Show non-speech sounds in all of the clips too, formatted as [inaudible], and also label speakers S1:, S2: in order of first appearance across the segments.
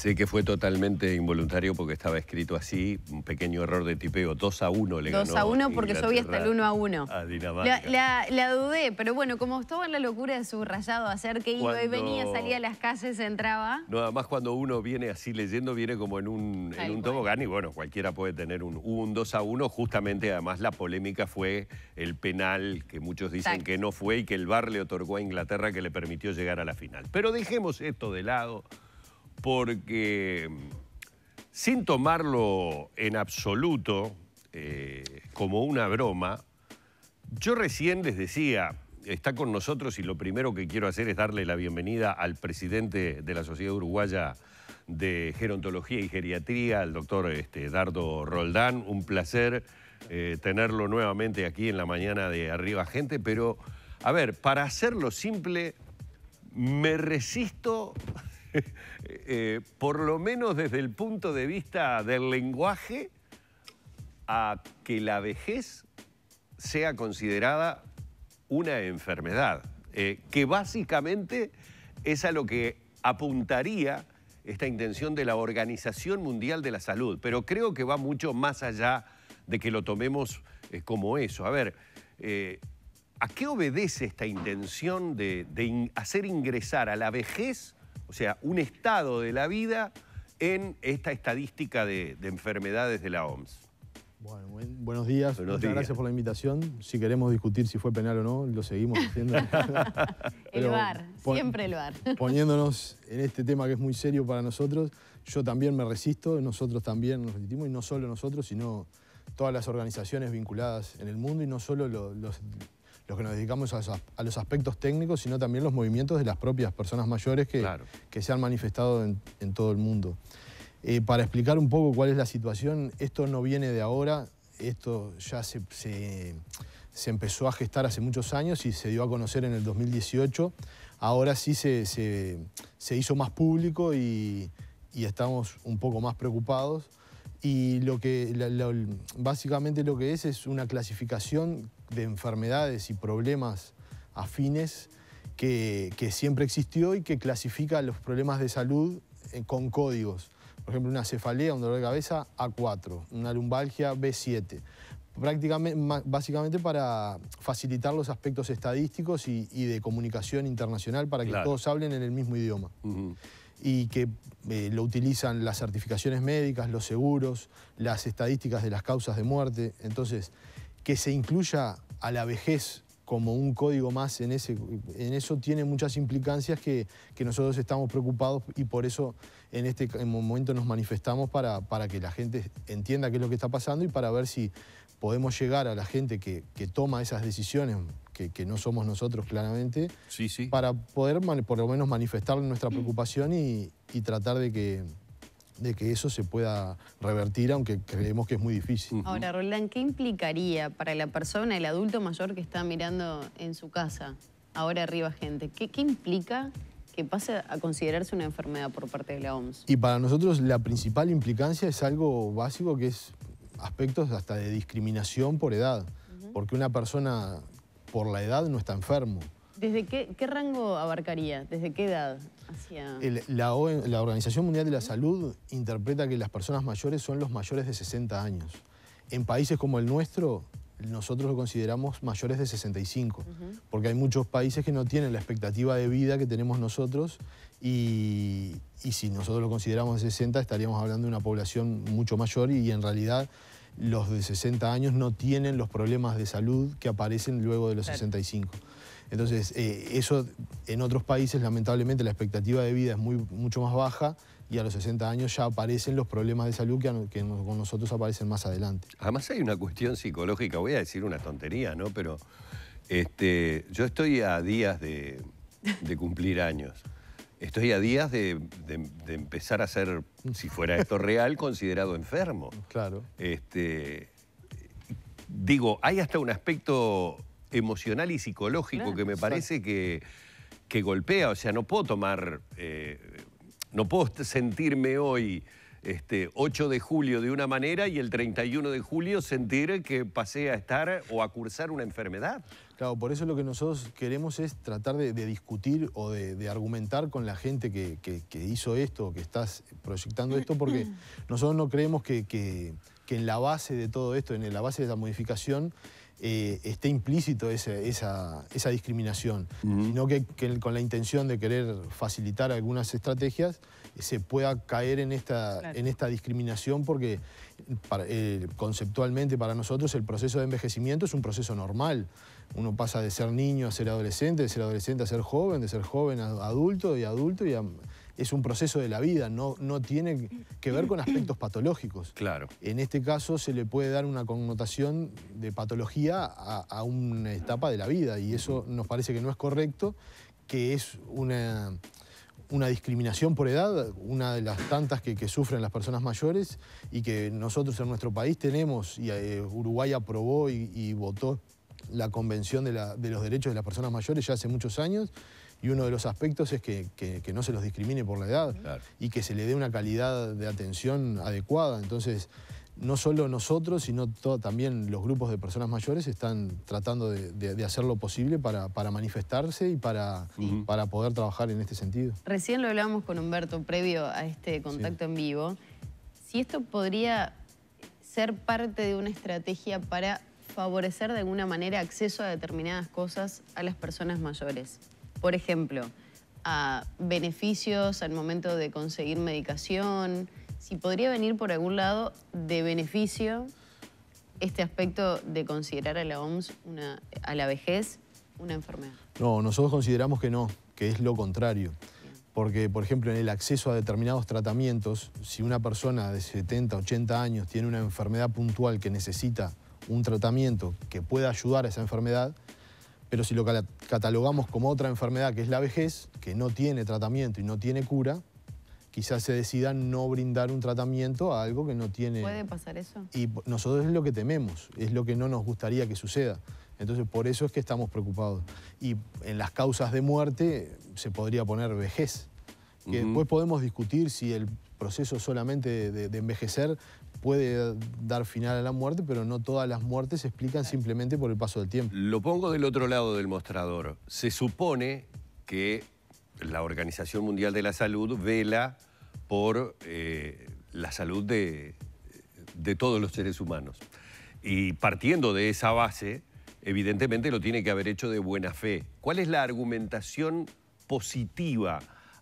S1: Sé que fue totalmente involuntario porque estaba escrito así, un pequeño error de tipeo, 2 a 1 le 2 a 1 porque subía hasta el 1 a 1.
S2: La, dudé, pero bueno, como estaba en la locura de rayado, hacer que iba y venía, salía a las casas, entraba.
S1: No, además cuando uno viene así leyendo, viene como en un, en un tobogán y bueno, cualquiera puede tener un, un 2 a 1. Justamente además la polémica fue el penal que muchos dicen que no fue y que el bar le otorgó a Inglaterra que le permitió llegar a la final. Pero dejemos esto de lado porque sin tomarlo en absoluto eh, como una broma, yo recién les decía, está con nosotros y lo primero que quiero hacer es darle la bienvenida al presidente de la Sociedad Uruguaya de Gerontología y Geriatría, al doctor este, Dardo Roldán. Un placer eh, tenerlo nuevamente aquí en la mañana de Arriba Gente, pero a ver, para hacerlo simple, me resisto [laughs] Eh, por lo menos desde el punto de vista del lenguaje, a que la vejez sea considerada una enfermedad, eh, que básicamente es a lo que apuntaría esta intención de la Organización Mundial de la Salud, pero creo que va mucho más allá de que lo tomemos eh, como eso. A ver, ¿a qué obedece esta intención de, hacer ingresar a la vejez o sea, un estado de la vida en esta estadística de, enfermedades de la OMS.
S3: Bueno, buenos días. Muchas gracias por la invitación. Si queremos discutir si fue penal o no, lo seguimos haciendo. [laughs] el [laughs] bar, siempre el bar. [laughs] Poniéndonos en este tema que es muy serio para nosotros, yo también me resisto, nosotros también nos resistimos, y no solo nosotros, sino todas las organizaciones vinculadas en el mundo, y no solo los los que nos dedicamos a, los aspectos técnicos, sino también los movimientos de las propias personas mayores que, que se han manifestado en, todo el mundo. Eh, para explicar un poco cuál es la situación, esto no viene de ahora, esto ya se, se, empezó a gestar hace muchos años y se dio a conocer en el 2018. Ahora sí se, se hizo más público y, y, estamos un poco más preocupados. Y lo que, básicamente lo que es es una clasificación de enfermedades y problemas afines que, siempre existió y que clasifica los problemas de salud eh, con códigos. Por ejemplo, una cefalea, un dolor de cabeza A4, una lumbalgia B7. Prácticamente, básicamente para facilitar los aspectos estadísticos y, de comunicación internacional para que todos hablen en el mismo idioma. y que eh, lo utilizan las certificaciones médicas, los seguros, las estadísticas de las causas de muerte. Entonces, que se incluya a la vejez como un código más en, ese, en eso tiene muchas implicancias que, nosotros estamos preocupados y por eso en este momento nos manifestamos para, para, que la gente entienda qué es lo que está pasando y para ver si podemos llegar a la gente que, toma esas decisiones, que, no somos nosotros claramente, sí, sí. para poder por lo menos manifestar nuestra preocupación y tratar de que de que eso se pueda revertir, aunque creemos que es muy difícil. Ahora,
S2: Roland, ¿qué implicaría para la persona, el adulto mayor que está mirando en su casa, ahora arriba gente? ¿Qué, implica que pase a considerarse una enfermedad por parte de la OMS?
S3: Y para nosotros la principal implicancia es algo básico que es aspectos hasta de discriminación por edad, porque una persona por la edad no está enfermo.
S2: ¿Desde qué, rango abarcaría? ¿Desde qué edad? Hacia...
S3: la, Organización Mundial de la Salud interpreta que las personas mayores son los mayores de 60 años. En países como el nuestro, nosotros lo consideramos mayores de 65, porque hay muchos países que no tienen la expectativa de vida que tenemos nosotros y, si nosotros lo consideramos de 60 estaríamos hablando de una población mucho mayor y, en realidad los de 60 años no tienen los problemas de salud que aparecen luego de los 65. Entonces, eh, eso en otros países, lamentablemente, la expectativa de vida es muy, mucho más baja y a los 60 años ya aparecen los problemas de salud que, con nosotros aparecen más adelante.
S1: Además hay una cuestión psicológica, voy a decir una tontería, ¿no? Pero este, yo estoy a días de, cumplir años. Estoy a días de, empezar a ser, si fuera esto real, considerado enfermo. Claro. Este, digo, hay hasta un aspecto emocional y psicológico que me parece que, que, golpea. O sea, no puedo tomar, eh, no puedo sentirme hoy este, 8 de julio de una manera y el 31 de julio sentir que pasé a estar o a cursar una enfermedad.
S3: Claro, por eso lo que nosotros queremos es tratar de, discutir o de, argumentar con la gente que, hizo esto, que estás proyectando esto, porque [clears throat] nosotros no creemos que que en la base de todo esto, en la base de la modificación, eh, esté implícito esa, discriminación, sino que, con la intención de querer facilitar algunas estrategias eh, se pueda caer en esta, discriminación porque eh, conceptualmente para nosotros el proceso de envejecimiento es un proceso normal. Uno pasa de ser niño a ser adolescente, de ser adolescente a ser joven, de ser joven a adulto y adulto y es un proceso de la vida, no, no tiene que ver con aspectos patológicos. Claro. En este caso se le puede dar una connotación de patología a, una etapa de la vida y eso nos parece que no es correcto, que es una, una discriminación por edad, una de las tantas que, sufren las personas mayores y que nosotros en nuestro país tenemos, y eh, Uruguay aprobó y, votó la Convención de, de, los Derechos de las Personas Mayores ya hace muchos años y uno de los aspectos es que, no se los discrimine por la edad y que se le dé una calidad de atención adecuada. Entonces, no solo nosotros, sino también los grupos de personas mayores están tratando de, hacer lo posible para, manifestarse y para, poder trabajar en este sentido.
S2: Recién lo hablábamos con Humberto previo a este contacto en vivo. Si esto podría ser parte de una estrategia para favorecer de alguna manera acceso a determinadas cosas a las personas mayores por ejemplo, a beneficios al momento de conseguir medicación, si podría venir por algún lado de beneficio este aspecto de considerar a la OMS, a la vejez, una enfermedad.
S3: No, nosotros consideramos que no, que es lo contrario. Porque, por ejemplo, en el acceso a determinados tratamientos, si una persona de 70, 80 años tiene una enfermedad puntual que necesita un tratamiento que pueda ayudar a esa enfermedad, pero si lo catalogamos como otra enfermedad que es la vejez, que no tiene tratamiento y no tiene cura, quizás se decida no brindar un tratamiento a algo que no tiene... ¿Puede pasar eso? Y nosotros es lo que tememos, es lo que no nos gustaría que suceda. Entonces, por eso es que estamos preocupados. Y en las causas de muerte se podría poner vejez. Que después podemos discutir si el proceso solamente de, envejecer puede dar final a la muerte, pero no todas las muertes se explican simplemente por el paso del tiempo. Lo pongo
S1: del otro lado del mostrador. Se supone que la Organización Mundial de la Salud vela por eh, la salud de todos los seres humanos. Y partiendo de esa base, evidentemente lo tiene que haber hecho de buena fe. ¿Cuál es la argumentación positiva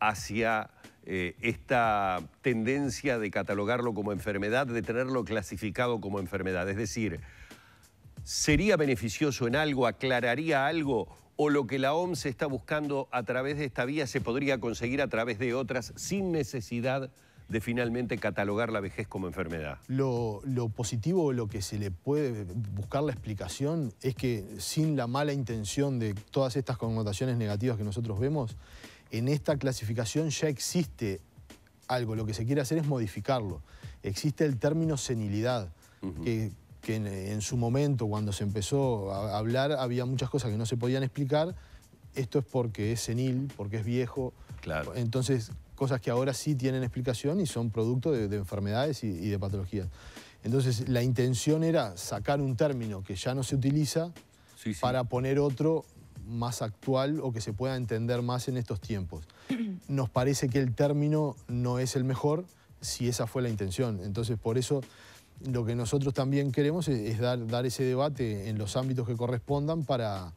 S1: hacia eh, esta tendencia de catalogarlo como enfermedad, de tenerlo clasificado como enfermedad. Es decir, ¿sería beneficioso en algo, aclararía algo o lo que la OMS está buscando a través de esta vía se podría conseguir a través de otras sin necesidad de finalmente catalogar la vejez como enfermedad.
S3: Lo, lo positivo, lo que se le puede buscar la explicación es que sin la mala intención de todas estas connotaciones negativas que nosotros vemos, en esta clasificación ya existe algo, lo que se quiere hacer es modificarlo. Existe el término senilidad, que, en, su momento, cuando se empezó a hablar, había muchas cosas que no se podían explicar. Esto es porque es senil, porque es viejo. Claro. Entonces, cosas que ahora sí tienen explicación y son producto de, enfermedades y, de patologías. Entonces, la intención era sacar un término que ya no se utiliza para poner otro más actual o que se pueda entender más en estos tiempos. [clears throat] Nos parece que el término no es el mejor si esa fue la intención. Entonces, por eso lo que nosotros también queremos es, dar, dar, ese debate en los ámbitos que correspondan para,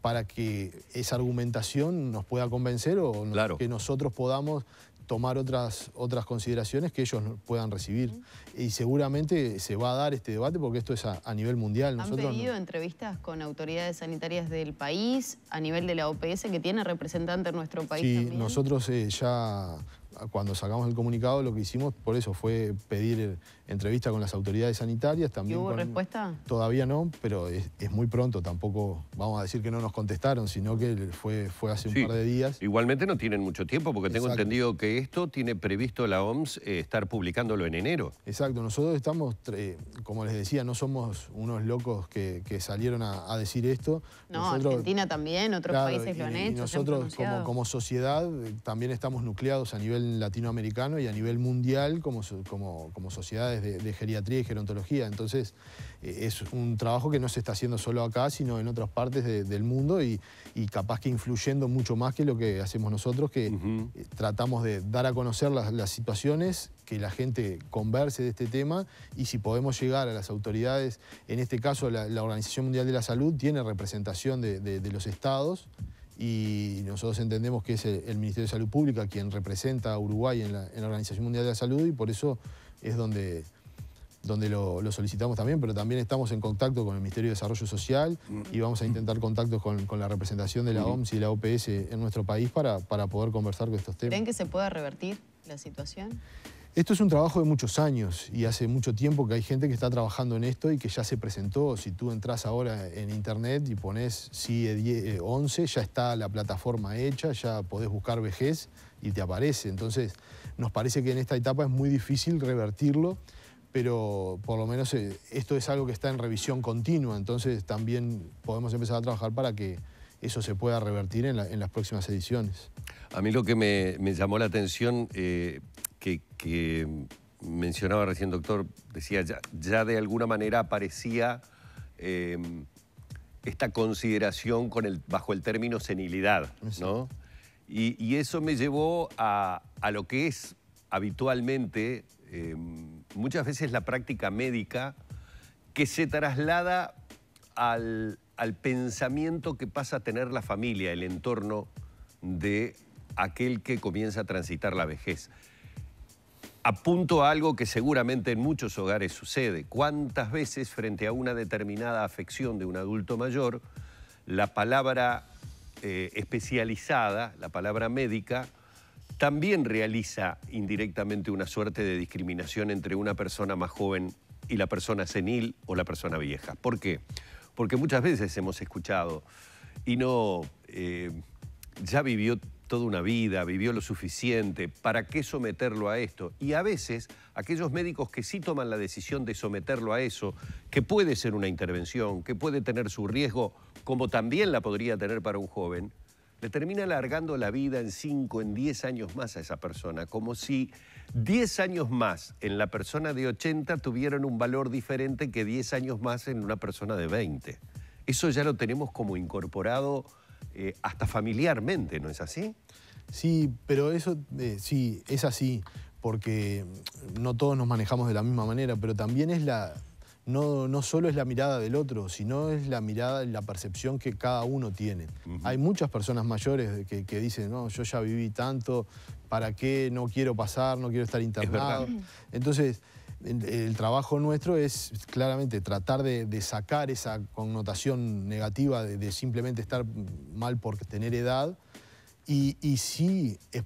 S3: para que esa argumentación nos pueda convencer o claro. que nosotros podamos tomar otras, otras consideraciones que ellos puedan recibir. Y seguramente se va a dar este debate porque esto es a, nivel mundial. Nosotros ¿Han pedido
S2: entrevistas con autoridades sanitarias del país a nivel de la OPS que tiene representante en nuestro país Sí, nosotros
S3: eh, ya cuando sacamos el comunicado lo que hicimos por eso fue pedir entrevista con las autoridades sanitarias. También ¿Y hubo respuesta? Todavía no, pero es, muy pronto. Tampoco vamos a decir que no nos contestaron, sino que fue, fue hace un par
S1: de días. Igualmente no tienen mucho tiempo, porque tengo entendido que esto tiene previsto la OMS eh, estar publicándolo en enero.
S3: Exacto. Nosotros estamos, como les decía, no somos unos locos que, salieron a, decir esto. No, Argentina
S2: también, otros países lo han hecho. nosotros
S3: como, sociedad eh, también estamos nucleados a nivel latinoamericano y a nivel mundial como, como, como sociedades de, geriatría y gerontología. Entonces, eh, es un trabajo que no se está haciendo solo acá, sino en otras partes del mundo y, capaz que influyendo mucho más que lo que hacemos nosotros, que eh, tratamos de dar a conocer las, situaciones que la gente converse de este tema y si podemos llegar a las autoridades, en este caso la, Organización Mundial de la Salud tiene representación de los estados y nosotros entendemos que es el, Ministerio de Salud Pública quien representa a Uruguay en la, Organización Mundial de la Salud y por eso es donde, donde lo, solicitamos también, pero también estamos en contacto con el Ministerio de Desarrollo Social y vamos a mm. intentar contactos con, la representación de la OMS y la OPS en nuestro país para, para poder conversar con estos temas. ¿Creen
S2: que se pueda revertir la situación?
S3: Esto es un trabajo de muchos años y hace mucho tiempo que hay gente que está trabajando en esto y que ya se presentó. Si tú entras ahora en internet y pones CIE 11, eh, ya está la plataforma hecha, ya podés buscar vejez y te aparece. Entonces, nos parece que en esta etapa es muy difícil revertirlo, pero por lo menos eh, esto es algo que está en revisión continua, entonces también podemos empezar a trabajar para que eso se pueda revertir en, las próximas ediciones.
S1: A mí lo que me, llamó la atención, eh, que, mencionaba recién, doctor, decía, ya, de alguna manera aparecía em, esta consideración bajo el término senilidad, Y, eso me llevó a, lo que es habitualmente, em, muchas veces la práctica médica, que se traslada al pensamiento que pasa a tener la familia, el entorno de aquel que comienza a transitar la vejez apunto a algo que seguramente en muchos hogares sucede. ¿Cuántas veces frente a una determinada afección de un adulto mayor, la palabra eh, especializada, la palabra médica, también realiza indirectamente una suerte de discriminación entre una persona más joven y la persona senil o la persona vieja? ¿Por qué? Porque muchas veces hemos escuchado, y no, eh, ya vivió toda una vida, vivió lo suficiente, ¿para qué someterlo a esto? Y a veces aquellos médicos que sí toman la decisión de someterlo a eso, que puede ser una intervención, que puede tener su riesgo, como también la podría tener para un joven, le termina alargando la vida en 5, en 10 años más a esa persona, como si 10 años más en la persona de 80 tuvieran un valor diferente que 10 años más en una persona de 20. Eso ya lo tenemos como incorporado eh, hasta familiarmente, ¿no es así?
S3: Sí, pero eso eh, sí, es así, porque no todos nos manejamos de la misma manera, pero también es la, no, no, solo es la mirada del otro, sino es la mirada y la percepción que cada uno tiene. Hay muchas personas mayores que, dicen, no, yo ya viví tanto, ¿para qué? No quiero pasar, no quiero estar internado. Entonces, el, trabajo nuestro es claramente tratar de, sacar esa connotación negativa de, simplemente estar mal por tener edad y, sí eh,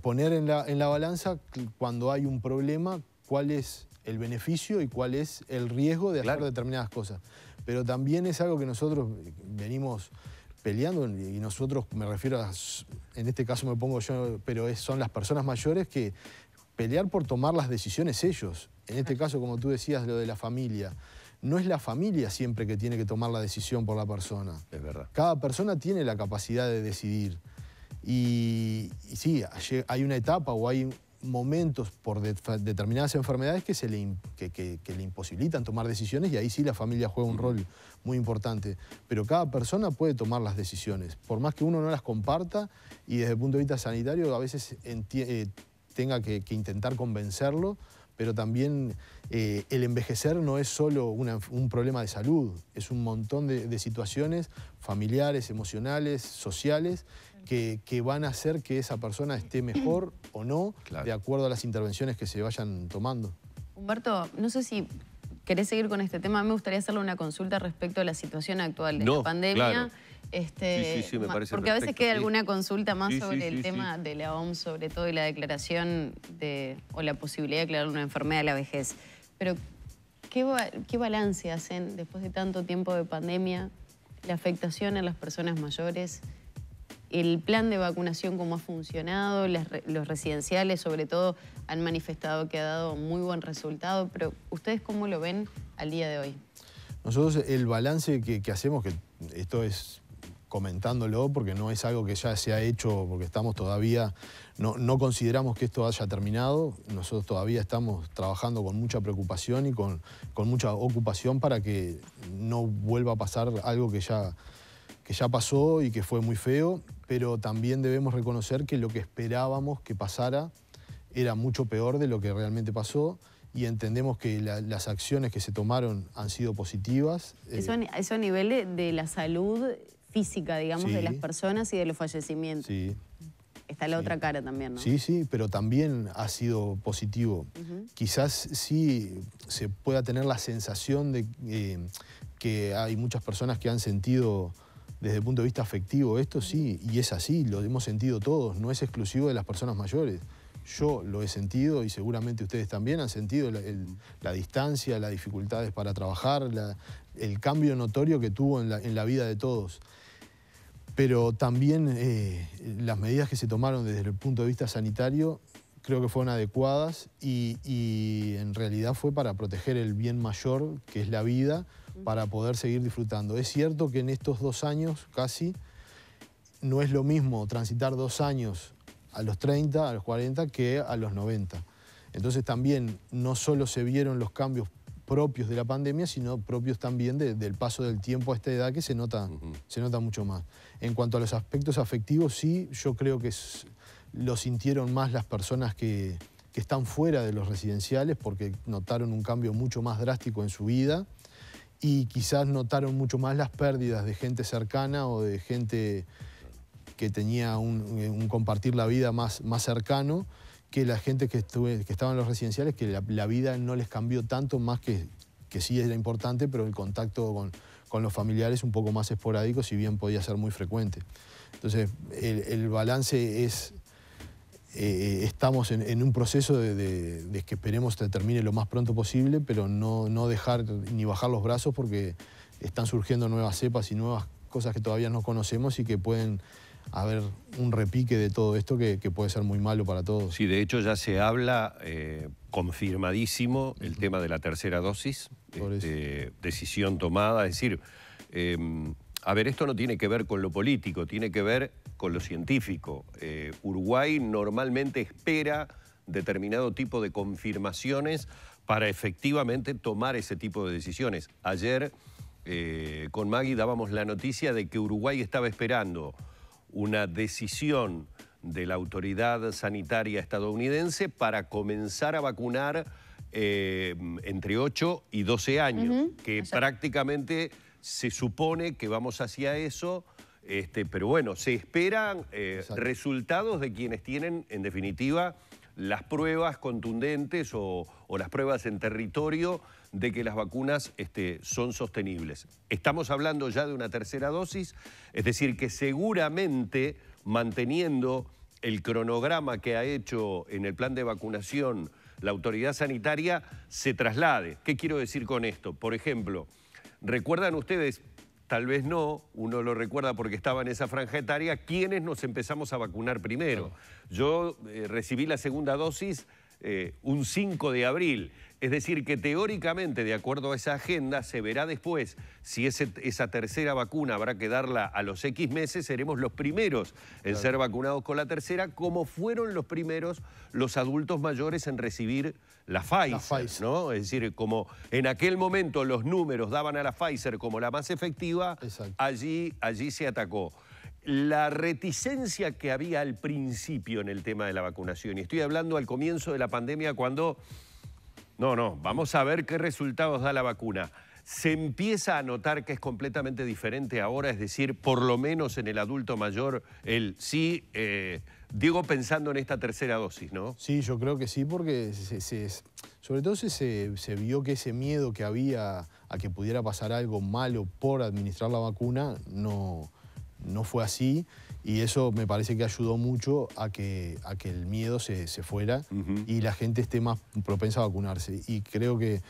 S3: poner en la, balanza cuando hay un problema cuál es el beneficio y cuál es el riesgo de hacer determinadas cosas. Pero también es algo que nosotros eh, venimos peleando y nosotros me refiero a, en este caso me pongo yo, pero son las personas mayores que pelear por tomar las decisiones ellos. En este caso, como tú decías, lo de la familia. No es la familia siempre que tiene que tomar la decisión por la persona. Es verdad. Cada persona tiene la capacidad de decidir. Y, sí, hay una etapa o hay momentos por determinadas enfermedades que, se le, le imposibilitan tomar decisiones y ahí sí la familia juega un rol muy importante. Pero cada persona puede tomar las decisiones, por más que uno no las comparta y desde el punto de vista sanitario a veces entiende. Eh, tenga que, intentar convencerlo, pero también eh, el envejecer no es solo un problema de salud, es un montón de, situaciones familiares, emocionales, sociales, que, van a hacer que esa persona esté mejor o no, de acuerdo a las intervenciones que se vayan tomando.
S2: Humberto, no sé si querés seguir con este tema, me gustaría hacerle una consulta respecto a la situación actual de la pandemia. Este, porque a veces queda alguna consulta más sobre el tema de la OMS, sobre todo, y la declaración o la posibilidad de declarar una enfermedad a la vejez. Pero, ¿qué, balance hacen después de tanto tiempo de pandemia? La afectación a las personas mayores, el plan de vacunación cómo ha funcionado, los residenciales sobre todo han manifestado que ha dado muy buen resultado, pero ¿ustedes cómo lo ven al día de hoy?
S3: Nosotros el balance que hacemos, que esto es comentándolo porque no es algo que ya se ha hecho, porque estamos todavía, no, no consideramos que esto haya terminado, nosotros todavía estamos trabajando con mucha preocupación y con, con mucha ocupación para que no vuelva a pasar algo que ya, que ya pasó y que fue muy feo, pero también debemos reconocer que lo que esperábamos que pasara era mucho peor de lo que realmente pasó y entendemos que las acciones que se tomaron han sido positivas. Eso, eh,
S2: a nivel de la salud física, digamos, de las personas y de los fallecimientos. Sí. Está la otra cara también, ¿no? Sí,
S3: sí, pero también ha sido positivo. Quizás sí se pueda tener la sensación de eh, que hay muchas personas que han sentido desde el punto de vista afectivo esto, sí, y es así, lo hemos sentido todos, no es exclusivo de las personas mayores. Yo lo he sentido y seguramente ustedes también han sentido la distancia, las dificultades para trabajar, la, el cambio notorio que tuvo en la, vida de todos. Pero también eh, las medidas que se tomaron desde el punto de vista sanitario creo que fueron adecuadas y, y, en realidad fue para proteger el bien mayor, que es la vida, para poder seguir disfrutando. Es cierto que en estos dos años casi no es lo mismo transitar dos años a los 30, a los 40, que a los 90. Entonces también no solo se vieron los cambios propios de la pandemia, sino propios también del paso del tiempo a esta edad que se nota, se nota mucho más. En cuanto a los aspectos afectivos, sí, yo creo que lo sintieron más las personas que, están fuera de los residenciales porque notaron un cambio mucho más drástico en su vida y quizás notaron mucho más las pérdidas de gente cercana o de gente que tenía un, compartir la vida más cercano que la gente que, estuve, que estaba en los residenciales, que la, vida no les cambió tanto, más que, que sí era importante, pero el contacto con, los familiares un poco más esporádico, si bien podía ser muy frecuente. Entonces, el, balance es... Eh, estamos en, un proceso de, que esperemos que termine lo más pronto posible, pero no, no dejar ni bajar los brazos porque están surgiendo nuevas cepas y nuevas cosas que todavía no conocemos y que pueden a ver, un repique de todo esto que, puede ser muy malo para todos.
S1: Sí, de hecho ya se habla eh, confirmadísimo el tema de la tercera dosis, este, decisión tomada, es decir, em, a ver, esto no tiene que ver con lo político, tiene que ver con lo científico. Eh, Uruguay normalmente espera determinado tipo de confirmaciones para efectivamente tomar ese tipo de decisiones. Ayer eh, con Maggie dábamos la noticia de que Uruguay estaba esperando una decisión de la autoridad sanitaria estadounidense para comenzar a vacunar eh, entre 8 y 12 años, que prácticamente se supone que vamos hacia eso. Este, pero bueno, se esperan eh, resultados de quienes tienen, en definitiva, las pruebas contundentes o las pruebas en territorio de que las vacunas este, son sostenibles. Estamos hablando ya de una tercera dosis, es decir, que seguramente manteniendo el cronograma que ha hecho en el plan de vacunación la autoridad sanitaria, se traslade. ¿Qué quiero decir con esto? Por ejemplo, recuerdan ustedes, tal vez no, uno lo recuerda porque estaba en esa franja etaria, quiénes nos empezamos a vacunar primero. Yo eh, recibí la segunda dosis eh, un 5 de abril. Es decir, que teóricamente, de acuerdo a esa agenda, se verá después si esa tercera vacuna habrá que darla a los X meses, seremos los primeros en ser vacunados con la tercera, como fueron los primeros los adultos mayores en recibir la Pfizer, ¿no? Es decir, como en aquel momento los números daban a la Pfizer como la más efectiva, allí, allí se atacó la reticencia que había al principio en el tema de la vacunación. Y estoy hablando al comienzo de la pandemia cuando, no, no, vamos a ver qué resultados da la vacuna. Se empieza a notar que es completamente diferente ahora, es decir, por lo menos en el adulto mayor, el sí, Diego, eh, digo pensando en esta tercera dosis,
S3: ¿no? Sí, yo creo que sí, porque sobre todo se vio que ese miedo que había a que pudiera pasar algo malo por administrar la vacuna no, no fue así y eso me parece que ayudó mucho a que, a que el miedo se, fuera y la gente esté más propensa a vacunarse. Y creo que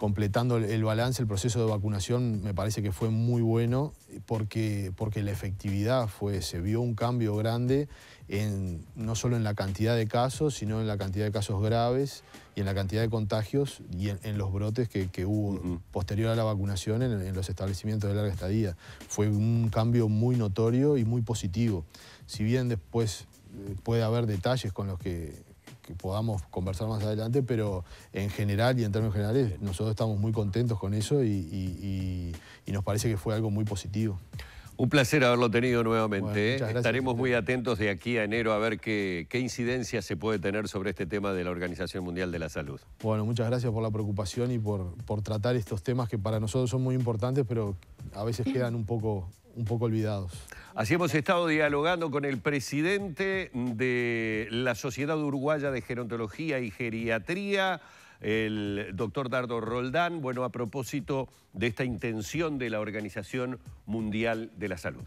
S3: completando el balance, el proceso de vacunación me parece que fue muy bueno porque, porque la efectividad fue, se vio un cambio grande en, no solo en la cantidad de casos, sino en la cantidad de casos graves y en la cantidad de contagios y en, los brotes que, hubo posterior a la vacunación en, los establecimientos de larga estadía. Fue un cambio muy notorio y muy positivo. Si bien después eh, puede haber detalles con los que podamos conversar más adelante, pero en general y en términos generales nosotros estamos muy contentos con eso y, nos parece que fue algo muy positivo. Un placer haberlo
S1: tenido nuevamente. ¿eh? Estaremos muy atentos de aquí a enero a ver qué, incidencia se puede tener sobre este tema de la Organización Mundial de la Salud.
S3: Bueno, muchas gracias por la preocupación y por, por tratar estos temas que para nosotros son muy importantes, pero a veces quedan un poco un poco olvidados.
S1: Así hemos estado dialogando con el presidente de la Sociedad Uruguaya de Gerontología y Geriatría, el doctor Dardo Roldán, bueno, a propósito de esta intención de la Organización Mundial de la Salud.